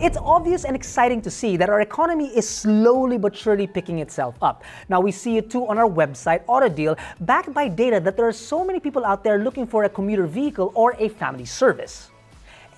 It's obvious and exciting to see that our economy is slowly but surely picking itself up. Now we see it too on our website AutoDeal, backed by data that there are so many people out there looking for a commuter vehicle or a family service.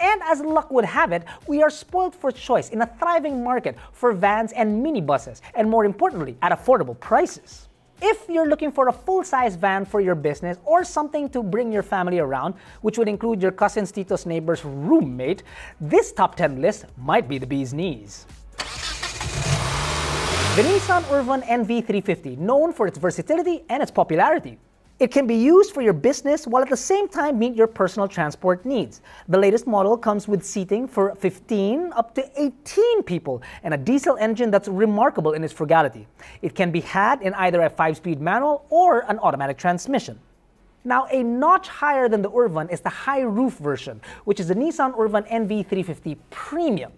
And as luck would have it, we are spoiled for choice in a thriving market for vans and minibuses, and more importantly, at affordable prices. If you're looking for a full-size van for your business or something to bring your family around, which would include your cousins, titos, neighbors, roommate, this top 10 list might be the bee's knees. The Nissan Urvan NV350, known for its versatility and its popularity. It can be used for your business while at the same time meet your personal transport needs. The latest model comes with seating for 15 up to 18 people and a diesel engine that's remarkable in its frugality. It can be had in either a 5-speed manual or an automatic transmission. Now, a notch higher than the Urvan is the high roof version, which is the Nissan Urvan NV350 Premium.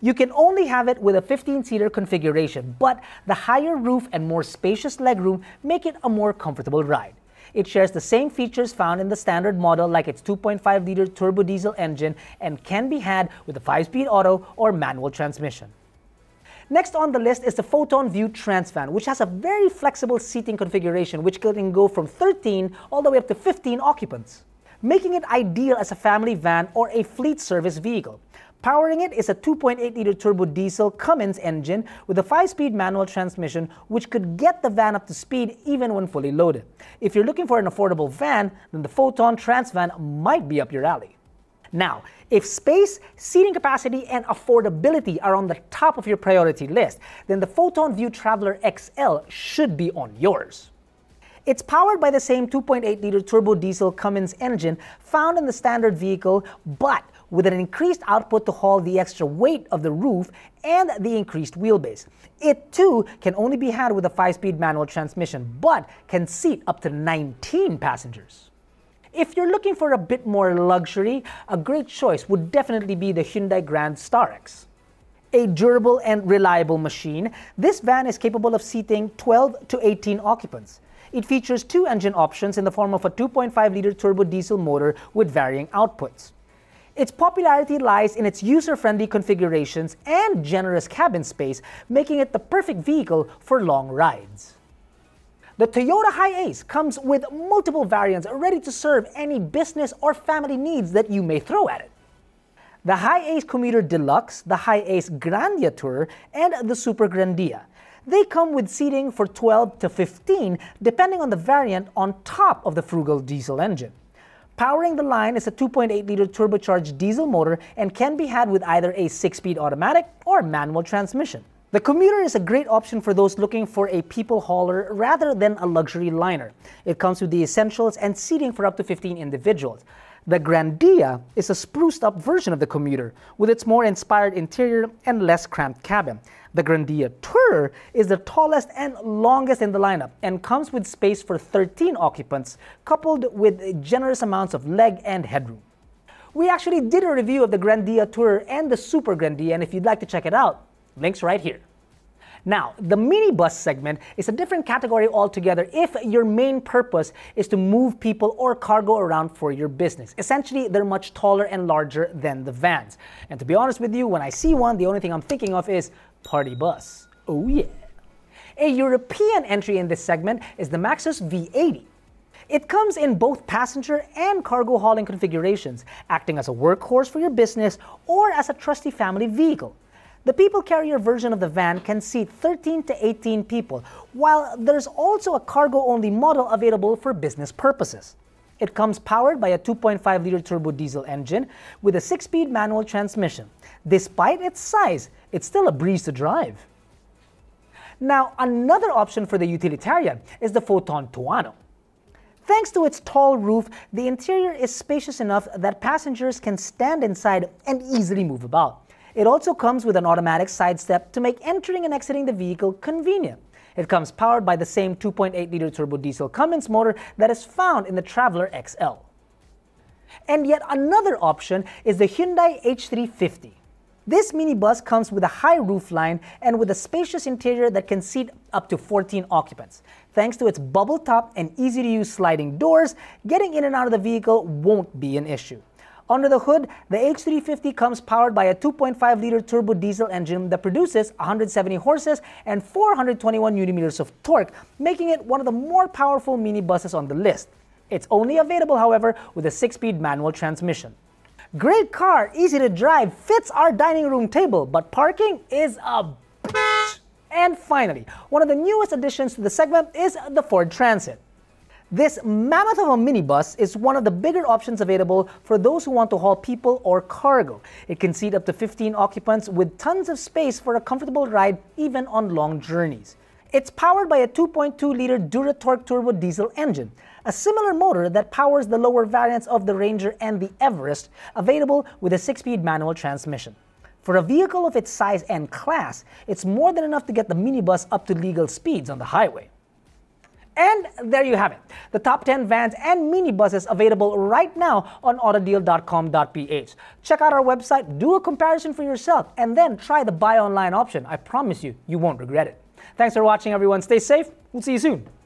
You can only have it with a 15-seater configuration, but the higher roof and more spacious legroom make it a more comfortable ride. It shares the same features found in the standard model like its 2.5-liter turbo diesel engine and can be had with a 5-speed auto or manual transmission. Next on the list is the Photon View Transfan, which has a very flexible seating configuration which can go from 13 all the way up to 15 occupants, making it ideal as a family van or a fleet service vehicle. Powering it is a 2.8-liter turbo diesel Cummins engine with a 5-speed manual transmission which could get the van up to speed even when fully loaded. If you're looking for an affordable van, then the Photon Transvan might be up your alley. Now, if space, seating capacity, and affordability are on the top of your priority list, then the Photon View Traveler XL should be on yours. It's powered by the same 2.8-liter turbo diesel Cummins engine found in the standard vehicle, but with an increased output to haul the extra weight of the roof and the increased wheelbase. It too can only be had with a 5-speed manual transmission, but can seat up to 19 passengers. If you're looking for a bit more luxury, a great choice would definitely be the Hyundai Grand Starex. A durable and reliable machine, this van is capable of seating 12 to 18 occupants. It features two engine options in the form of a 2.5-liter turbo diesel motor with varying outputs. Its popularity lies in its user-friendly configurations and generous cabin space, making it the perfect vehicle for long rides. The Toyota Hiace comes with multiple variants ready to serve any business or family needs that you may throw at it. The Hiace Commuter Deluxe, the Hiace Grandia Tour, and the Super Grandia. They come with seating for 12 to 15 depending on the variant on top of the frugal diesel engine. Powering the line is a 2.8-liter turbocharged diesel motor and can be had with either a 6-speed automatic or manual transmission. The commuter is a great option for those looking for a people hauler rather than a luxury liner. It comes with the essentials and seating for up to 15 individuals. The Grandia is a spruced up version of the commuter, with its more inspired interior and less cramped cabin. The Grandia Tourer is the tallest and longest in the lineup and comes with space for 13 occupants, coupled with generous amounts of leg and headroom. We actually did a review of the Grandia Tourer and the Super Grandia, and if you'd like to check it out, links right here. Now, the minibus segment is a different category altogether if your main purpose is to move people or cargo around for your business. Essentially, they're much taller and larger than the vans. And to be honest with you, when I see one, the only thing I'm thinking of is party bus. Oh yeah. A European entry in this segment is the Maxus V80. It comes in both passenger and cargo hauling configurations, acting as a workhorse for your business or as a trusty family vehicle. The people carrier version of the van can seat 13 to 18 people, while there's also a cargo-only model available for business purposes. It comes powered by a 2.5-liter turbo diesel engine with a 6-speed manual transmission. Despite its size, it's still a breeze to drive. Now, another option for the utilitarian is the Photon Tuano. Thanks to its tall roof, the interior is spacious enough that passengers can stand inside and easily move about. It also comes with an automatic side step to make entering and exiting the vehicle convenient. It comes powered by the same 2.8-liter turbo diesel Cummins motor that is found in the Traveler XL. And yet another option is the Hyundai H350. This minibus comes with a high roofline and with a spacious interior that can seat up to 14 occupants. Thanks to its bubble top and easy to use sliding doors, getting in and out of the vehicle won't be an issue. Under the hood, the H350 comes powered by a 2.5-liter turbo diesel engine that produces 170 horses and 421 newton-meters of torque, making it one of the more powerful minibuses on the list. It's only available, however, with a 6-speed manual transmission. Great car, easy to drive, fits our dining room table, but parking is a and finally, one of the newest additions to the segment is the Ford Transit. This mammoth of a minibus is one of the bigger options available for those who want to haul people or cargo. It can seat up to 15 occupants with tons of space for a comfortable ride even on long journeys. It's powered by a 2.2-liter DuraTorque turbo diesel engine, a similar motor that powers the lower variants of the Ranger and the Everest, available with a 6-speed manual transmission. For a vehicle of its size and class, it's more than enough to get the minibus up to legal speeds on the highway. And there you have it. The top 10 vans and minibuses available right now on autodeal.com.ph. Check out our website, do a comparison for yourself, and then try the buy online option. I promise you, you won't regret it. Thanks for watching, everyone. Stay safe. We'll see you soon.